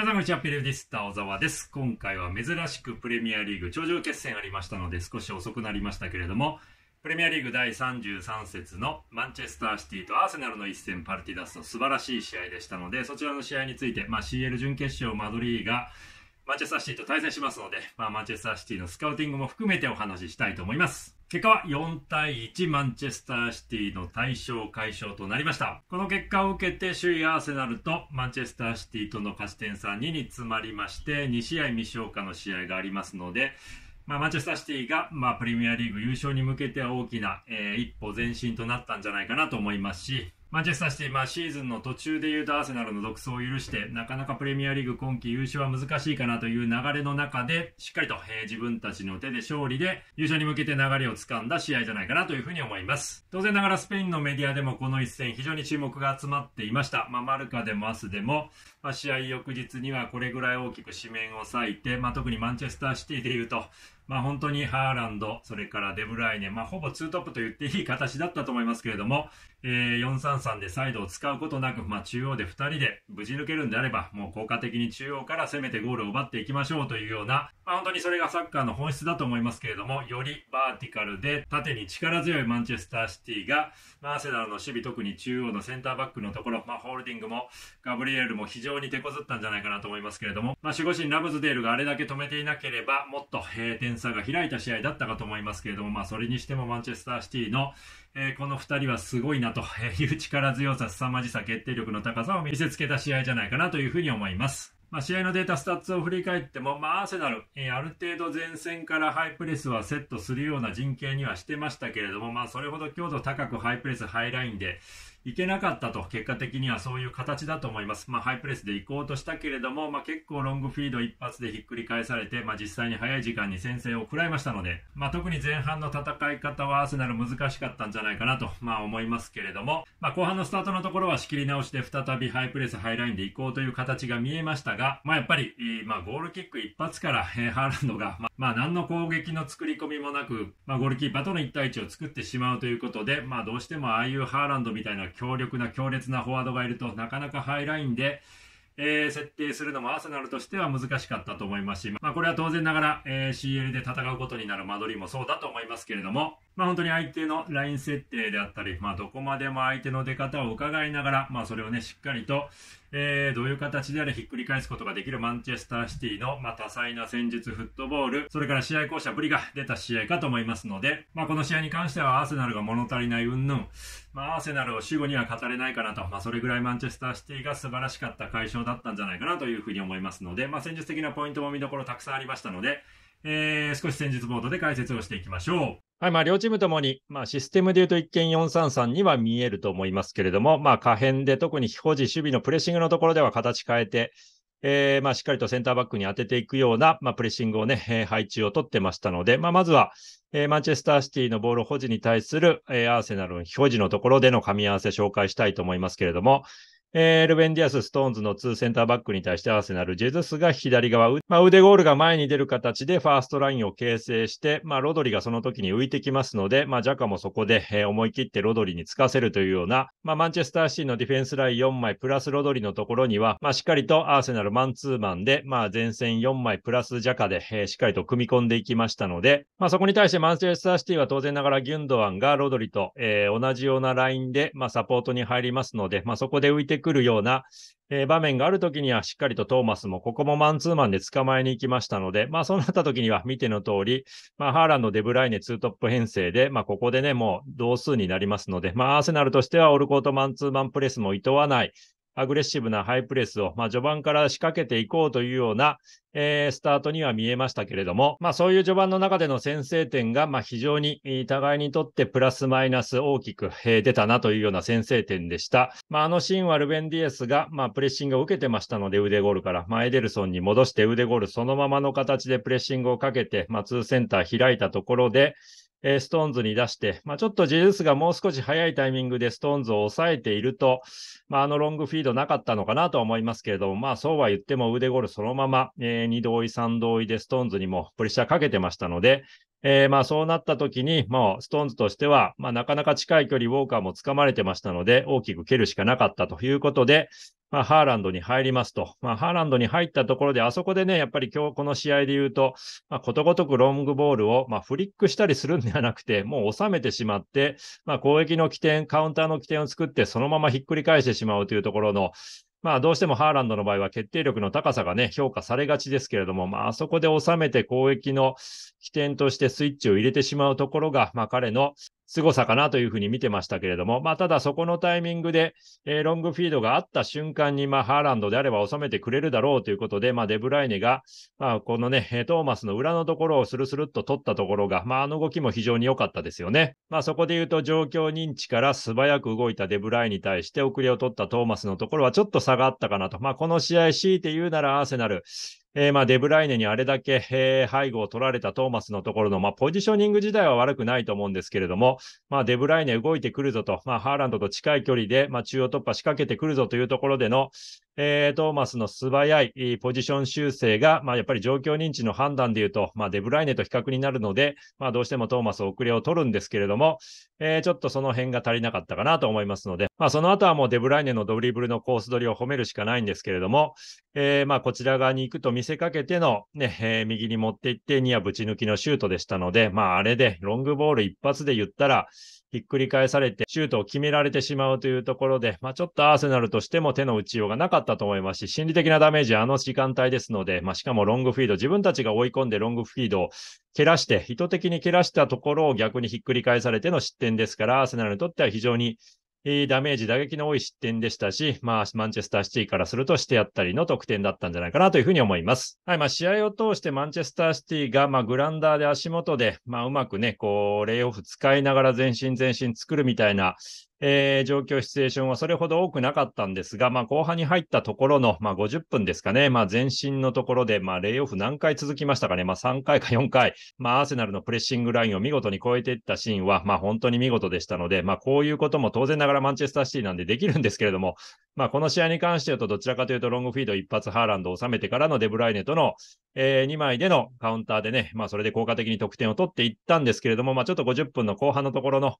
皆さんこんにちは、ピレディスタ小沢です。今回は珍しくプレミアリーグ頂上決戦ありましたので少し遅くなりましたけれども、プレミアリーグ第33節のマンチェスターシティとアーセナルの一戦パルティダスの素晴らしい試合でしたので、そちらの試合について、まあ、CL 準決勝マドリーがマンチェスターシティと対戦しますので、まあ、マンチェスターシティのスカウティングも含めてお話ししたいと思います。結果は4対1マンチェスターシティの大勝解消となりました。この結果を受けて首位アーセナルとマンチェスターシティとの勝ち点差2に詰まりまして2試合未消化の試合がありますので、まあ、マンチェスターシティが、まあ、プレミアリーグ優勝に向けては大きな、えー、一歩前進となったんじゃないかなと思いますし、マンチェスターシティ、まあ、シーズンの途中でいうとアーセナルの独走を許して、なかなかプレミアリーグ今季優勝は難しいかなという流れの中で、しっかりと、えー自分たちの手で勝利で、優勝に向けて流れをつかんだ試合じゃないかなというふうに思います。当然ながらスペインのメディアでもこの一戦非常に注目が集まっていました。まあ、マルカでもアスでも、まあ、試合翌日にはこれぐらい大きく紙面を割いて、まあ、特にマンチェスターシティでいうと、まあ本当にハーランド、それからデブライネ、まあほぼツートップと言っていい形だったと思いますけれども、えー、433でサイドを使うことなく、まあ中央で2人で無事抜けるんであれば、もう効果的に中央から攻めてゴールを奪っていきましょうというような、まあ本当にそれがサッカーの本質だと思いますけれども、よりバーティカルで縦に力強いマンチェスターシティが、まあアセダルの守備特に中央のセンターバックのところ、まあホールディングもガブリエルも非常に手こずったんじゃないかなと思いますけれども、まあ守護神ラブズデールがあれだけ止めていなければ、もっと、えー、点差が開いた試合だったかと思いますけれども、まあ、それにしてもマンチェスターシティの、えー、この2人はすごいなという力強さ、凄まじさ、決定力の高さを見せつけた試合じゃないかなというふうに思います。まあ、試合のデータ、スタッツを振り返っても、まあ、アーセナル、えー、ある程度前線からハイプレスはセットするような陣形にはしてましたけれども、まあ、それほど強度高くハイプレス、ハイラインでいけなかったと、結果的にはそういう形だと思います。まあ、ハイプレスで行こうとしたけれども、まあ、結構ロングフィード一発でひっくり返されて、まあ、実際に早い時間に先制を食らいましたので、まあ、特に前半の戦い方はアーセナル難しかったんじゃないかなと、まあ、思いますけれども、まあ、後半のスタートのところは仕切り直しで再びハイプレス、ハイラインで行こうという形が見えましたが、まあ、やっぱり、まあ、ゴールキック一発から、えー、ハーランドが、まあ、まあ、何の攻撃の作り込みもなく、まあ、ゴールキーパーとの1対1を作ってしまうということで、まあ、どうしてもああいうハーランドみたいな強力な強烈なフォワードがいると、なかなかハイラインで、えー、設定するのもアーセナルとしては難しかったと思いますし、まあ、これは当然ながら、えー、CL で戦うことになる間取りもそうだと思いますけれども、まあ本当に相手のライン設定であったり、まあどこまでも相手の出方を伺いながら、まあそれをね、しっかりと、えー、どういう形であれひっくり返すことができるマンチェスターシティの、まあ多彩な戦術、フットボール、それから試合巧者ぶりが出た試合かと思いますので、まあこの試合に関してはアーセナルが物足りない云々、まあアーセナルを主語には語れないかなと、まあそれぐらいマンチェスターシティが素晴らしかった解消だったんじゃないかなというふうに思いますので、まあ戦術的なポイントも見どころたくさんありましたので、えー、少し戦術ボードで解説をしていきましょう。はい、まあ、両チームともに、まあ、システムで言うと一見433には見えると思いますけれども、まあ、可変で特に保持、守備のプレッシングのところでは形変えて、えー、まあ、しっかりとセンターバックに当てていくような、まあ、プレッシングをね、配置を取ってましたので、まあ、まずは、えー、マンチェスターシティのボール保持に対する、えアーセナルの保持のところでの噛み合わせ紹介したいと思いますけれども、えー、ルベン・ディアス、ストーンズの2センターバックに対してアーセナル、ジェズスが左側、まあ、腕ゴールが前に出る形でファーストラインを形成して、まあ、ロドリがその時に浮いてきますので、まあ、ジャカもそこで、えー、思い切ってロドリにつかせるというような、まあ、マンチェスターシーのディフェンスライン4枚プラスロドリのところには、まあ、しっかりとアーセナルマンツーマンで、まあ、前線4枚プラスジャカで、えー、しっかりと組み込んでいきましたので、まあ、そこに対してマンチェスターシティは当然ながらギュンドアンがロドリと、えー、同じようなラインで、まあ、サポートに入りますので、まあ、そこで浮いててくるような、えー、場面があるときには、しっかりとトーマスも、ここもマンツーマンで捕まえに行きましたので、まあそうなったときには、見ての通り、まあハーランド、デブライネ、ツートップ編成で、まあここでね、もう同数になりますので、まあアーセナルとしては、オルコートマンツーマンプレスも厭わない、アグレッシブなハイプレスを、まあ、序盤から仕掛けていこうというような、えー、スタートには見えましたけれども、まあ、そういう序盤の中での先制点が、まあ、非常に互いにとってプラスマイナス大きく、えー、出たなというような先制点でした。まあ、あのシーンはルベンディエスが、まあ、プレッシングを受けてましたので、腕ゴールから、まあ、エデルソンに戻して腕ゴールそのままの形でプレッシングをかけて、まあ、2センター開いたところで、えー、ストーンズに出して、まあ、ちょっとジェズスがもう少し早いタイミングでストーンズを抑えていると、まあ、あのロングフィードなかったのかなとは思いますけれども、まあ、そうは言っても腕ゴールそのまま、えー、2同意、3同いでストーンズにもプレッシャーかけてましたので、えー、まあそうなった時に、まあストーンズとしては、まあなかなか近い距離ウォーカーも掴まれてましたので、大きく蹴るしかなかったということで、まあハーランドに入りますと。まあハーランドに入ったところで、あそこでね、やっぱり今日この試合で言うと、まあことごとくロングボールを、まあフリックしたりするんではなくて、もう収めてしまって、まあ攻撃の起点、カウンターの起点を作って、そのままひっくり返してしまうというところの、まあ、どうしてもハーランドの場合は決定力の高さがね、評価されがちですけれども、まあ、そこで収めて攻撃の起点としてスイッチを入れてしまうところが、まあ、彼の凄さかなというふうに見てましたけれども、まあ、ただそこのタイミングで、えー、ロングフィードがあった瞬間に、まあ、ハーランドであれば収めてくれるだろうということで、まあ、デブライネが、まあ、このね、トーマスの裏のところをスルスルっと取ったところが、まあ、あの動きも非常に良かったですよね。まあ、そこで言うと、状況認知から素早く動いたデブライネに対して遅れを取ったトーマスのところはちょっと差があったかなと。まあ、この試合強いて言うならアーセナル、えー、まあデブライネにあれだけ、えー、背後を取られたトーマスのところの、まあ、ポジショニング自体は悪くないと思うんですけれども、まあ、デブライネ動いてくるぞと、まあ、ハーランドと近い距離で、まあ、中央突破仕掛けてくるぞというところでの、えー、トーマスの素早いポジション修正が、まあ、やっぱり状況認知の判断でいうと、まあ、デブライネと比較になるので、まあ、どうしてもトーマス遅れを取るんですけれども、えー、ちょっとその辺が足りなかったかなと思いますので、まあ、その後はもうデブライネのドリブルのコース取りを褒めるしかないんですけれども、えー、まあこちら側に行くと見せかけてのね、えー、右に持っていってニアぶち抜きのシュートでしたので、まあ、あれでロングボール一発で言ったら、ひっくり返されて、シュートを決められてしまうというところで、まあ、ちょっとアーセナルとしても手の打ちようがなかったと思いますし、心理的なダメージ、あの時間帯ですので、まあ、しかもロングフィード、自分たちが追い込んでロングフィードを蹴らして、意図的に蹴らしたところを逆にひっくり返されての失点ですから、アーセナルにとっては非常にダメージ、打撃の多い失点でしたし、まあ、マンチェスターシティからするとしてやったりの得点だったんじゃないかなというふうに思います。はい、まあ、試合を通してマンチェスターシティが、まあ、グランダーで足元で、まあ、うまくね、こう、レイオフ使いながら全身全身作るみたいな、えー、状況、シチュエーションはそれほど多くなかったんですが、まあ、後半に入ったところの、まあ、50分ですかね、まあ、前身のところで、まあ、レイオフ何回続きましたかね、まあ、3回か4回、まあ、アーセナルのプレッシングラインを見事に超えていったシーンは、まあ、本当に見事でしたので、まあ、こういうことも当然ながらマンチェスターシティなんでできるんですけれども、まあ、この試合に関して言うと、どちらかというと、ロングフィード一発ハーランドを収めてからのデブライネとの、えー、2枚でのカウンターでね、まあ、それで効果的に得点を取っていったんですけれども、まあ、ちょっと50分の後半のところの、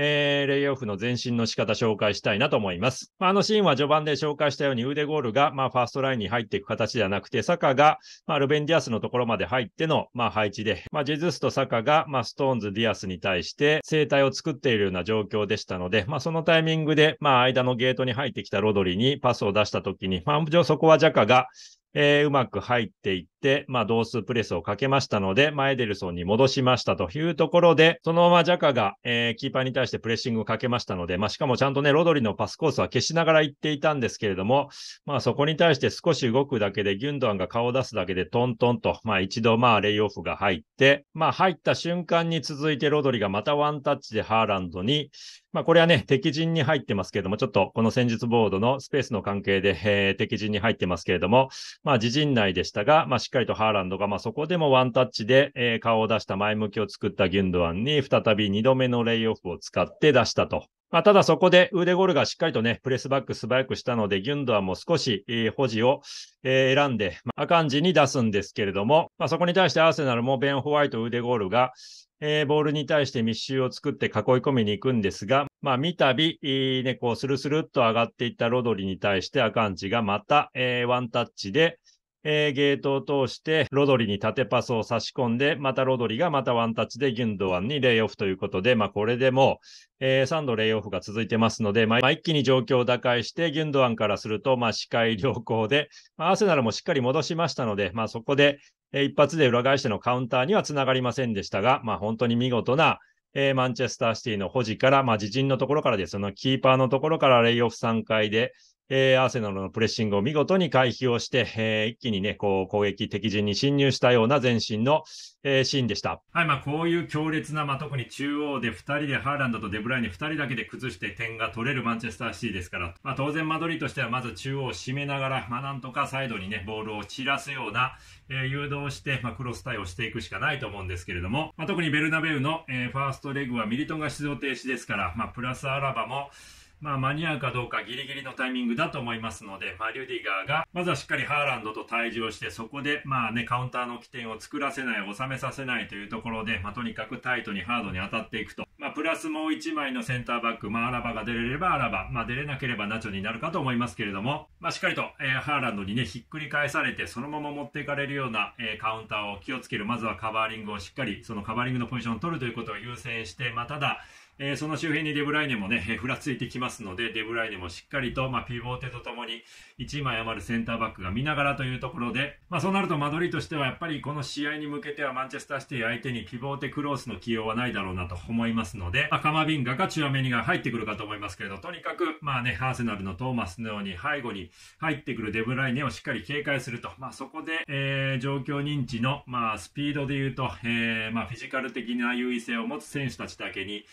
えー、レイオフの前進の仕方紹介したいなと思います。まあ、あのシーンは序盤で紹介したように腕ゴールが、まあ、ファーストラインに入っていく形ではなくて、サカが、まあ、ルベン・ディアスのところまで入っての、まあ、配置で、まあ、ジェズスとサカが、まあ、ストーンズ・ディアスに対して生態を作っているような状況でしたので、まあ、そのタイミングで、まあ、間のゲートに入ってきたロドリにパスを出したときに、まあ、そこはジャカが、えー、うまく入っていっ、まあ、同数プレスをかけましたので、マエデルソンに戻しましたというところで、そのままジャカが、えー、キーパーに対してプレッシングをかけましたので、まあ、しかもちゃんとね、ロドリのパスコースは消しながら行っていたんですけれども、まあ、そこに対して少し動くだけで、ギュンドアンが顔を出すだけでトントンと、まあ、一度、まあ、レイオフが入って、まあ、入った瞬間に続いてロドリがまたワンタッチでハーランドに、まあ、これはね、敵陣に入ってますけれども、ちょっとこの戦術ボードのスペースの関係で、えー、敵陣に入ってますけれども、まあ、自陣内でしたが、まあ、しっかりとハーランドが、まあ、そこでもワンタッチで、えー、顔を出した前向きを作ったギュンドアンに、再び2度目のレイオフを使って出したと。まあ、ただそこで腕ゴールがしっかりとね、プレスバック素早くしたので、ギュンドアンも少し、えー、保持を、えー、選んで、まあ、アカンジに出すんですけれども、まあ、そこに対してアーセナルもベン・ホワイト腕ゴールが、えー、ボールに対して密集を作って囲い込みに行くんですが、まあ、見たび、ね、こう、スルスルっと上がっていったロドリに対してアカンジがまた、えー、ワンタッチで、えー、ゲートを通して、ロドリに縦パスを差し込んで、またロドリがまたワンタッチでギュンドワンにレイオフということで、まあ、これでもえー、3度レイオフが続いてますので、まあ、一気に状況を打開して、ギュンドワンからすると、まあ、視界良好で、まあ、アーセナルもしっかり戻しましたので、まあ、そこで、えー、一発で裏返してのカウンターにはつながりませんでしたが、まあ、本当に見事な、えー、マンチェスターシティの保持から、まあ、自陣のところからです、そのキーパーのところからレイオフ3回で、えー、アーセナルのプレッシングを見事に回避をして、えー、一気にね、こう、攻撃敵陣に侵入したような前進の、えー、シーンでした。はい、まあ、こういう強烈な、まあ、特に中央で2人でハーランドとデブライネ2人だけで崩して点が取れるマンチェスターシティですから、まあ、当然マドリーとしてはまず中央を締めながら、まあ、なんとかサイドにね、ボールを散らすような、えー、誘導して、まあ、クロス対応していくしかないと思うんですけれども、まあ、特にベルナベウの、えー、ファーストレグはミリトンが出場停止ですから、まあ、プラスアラバも、まあ、間に合うかどうかギリギリのタイミングだと思いますので、まあ、リュディガーが、まずはしっかりハーランドと対場をして、そこで、まあね、カウンターの起点を作らせない、収めさせないというところで、まあ、とにかくタイトにハードに当たっていくと。まあ、プラスもう1枚のセンターバック、まあ、アラバが出れればアラバ、まあ、出れなければナチョになるかと思いますけれども、まあ、しっかりと、えー、ハーランドにね、ひっくり返されて、そのまま持っていかれるような、えー、カウンターを気をつける。まずはカバーリングをしっかり、そのカバーリングのポジションを取るということを優先して、まあ、ただ、えー、その周辺にデブライネもね、ふらついてきますので、デブライネもしっかりと、まあ、ピボーテとともに、1枚余るセンターバックが見ながらというところで、まあ、そうなるとマドリーとしては、やっぱりこの試合に向けては、マンチェスターシティ相手にピボーテクロースの起用はないだろうなと思いますので、まあ、カマビンガかチュアメニが入ってくるかと思いますけれど、とにかく、まあね、アーセナルのトーマスのように背後に入ってくるデブライネをしっかり警戒すると、まあ、そこで、えー、状況認知の、まあ、スピードで言うと、えー、まあ、フィジカル的な優位性を持つ選手たちだけに、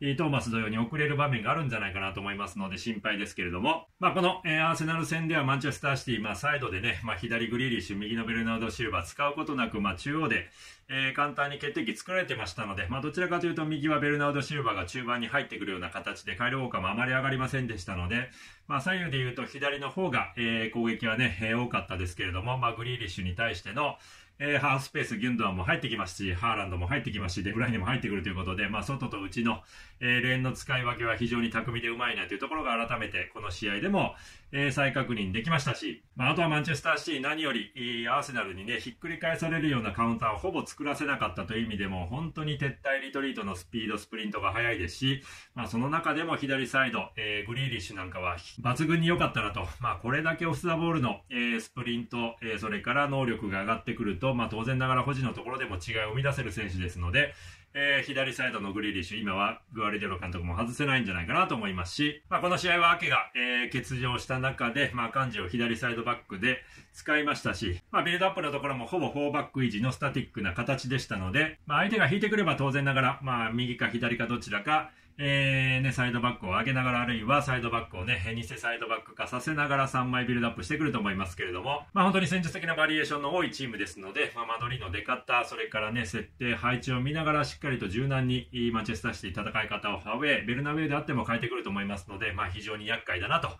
トーマス同様に遅れる場面があるんじゃないかなと思いますので心配ですけれども、まあ、この、えー、アーセナル戦ではマンチェスターシティ、まあ、サイドでね、まあ、左グリーリッシュ、右のベルナード・シルバー使うことなく、まあ、中央で、えー、簡単に決定機作られてましたので、まあ、どちらかというと右はベルナード・シルバーが中盤に入ってくるような形でカイル・ウォーカーもあまり上がりませんでしたので、まあ、左右で言うと左の方が、えー、攻撃はね、えー、多かったですけれども、まあ、グリーリッシュに対しての、えー、ハーフスペース、ギュンドアンも入ってきますし、ハーランドも入ってきますし、デブライネも入ってくるということで、まあ、外と内の、えー、レーンの使い分けは非常に巧みでうまいなというところが改めて、この試合でも、えー、再確認できましたし、まあ、あとはマンチェスターシティ何より、えー、アーセナルにね、ひっくり返されるようなカウンターをほぼ作らせなかったという意味でも、本当に撤退リトリートのスピード、スプリントが速いですし、まあ、その中でも左サイド、えー、グリーリッシュなんかは抜群に良かったなと、まあ、これだけオフザボールの、えー、スプリント、えー、それから能力が上がってくると、まあ、当然ながら保持のところでも違いを生み出せる選手ですので、えー、左サイドのグリーリッシュ、今はグアルデロ監督も外せないんじゃないかなと思いますし、まあ、この試合はアケが、えー、欠場した中で、まあ、漢字を左サイドバックで使いましたし、まあ、ビルドアップのところもほぼ4バック維持のスタティックな形でしたので、まあ、相手が引いてくれば当然ながら、まあ、右か左かどちらか、えーね、サイドバックを上げながら、あるいはサイドバックをね、偽サイドバック化させながら3枚ビルドアップしてくると思いますけれども、まあ本当に戦術的なバリエーションの多いチームですので、まあ間取りの出方、それからね、設定、配置を見ながらしっかりと柔軟にマンチェスターシティ戦い方をァウェイ、ベルナウェイであっても変えてくると思いますので、まあ非常に厄介だなと、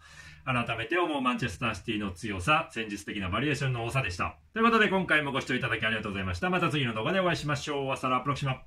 改めて思うマンチェスターシティの強さ、戦術的なバリエーションの多さでした。ということで今回もご視聴いただきありがとうございました。また次の動画でお会いしましょう。アサアプロキシマ。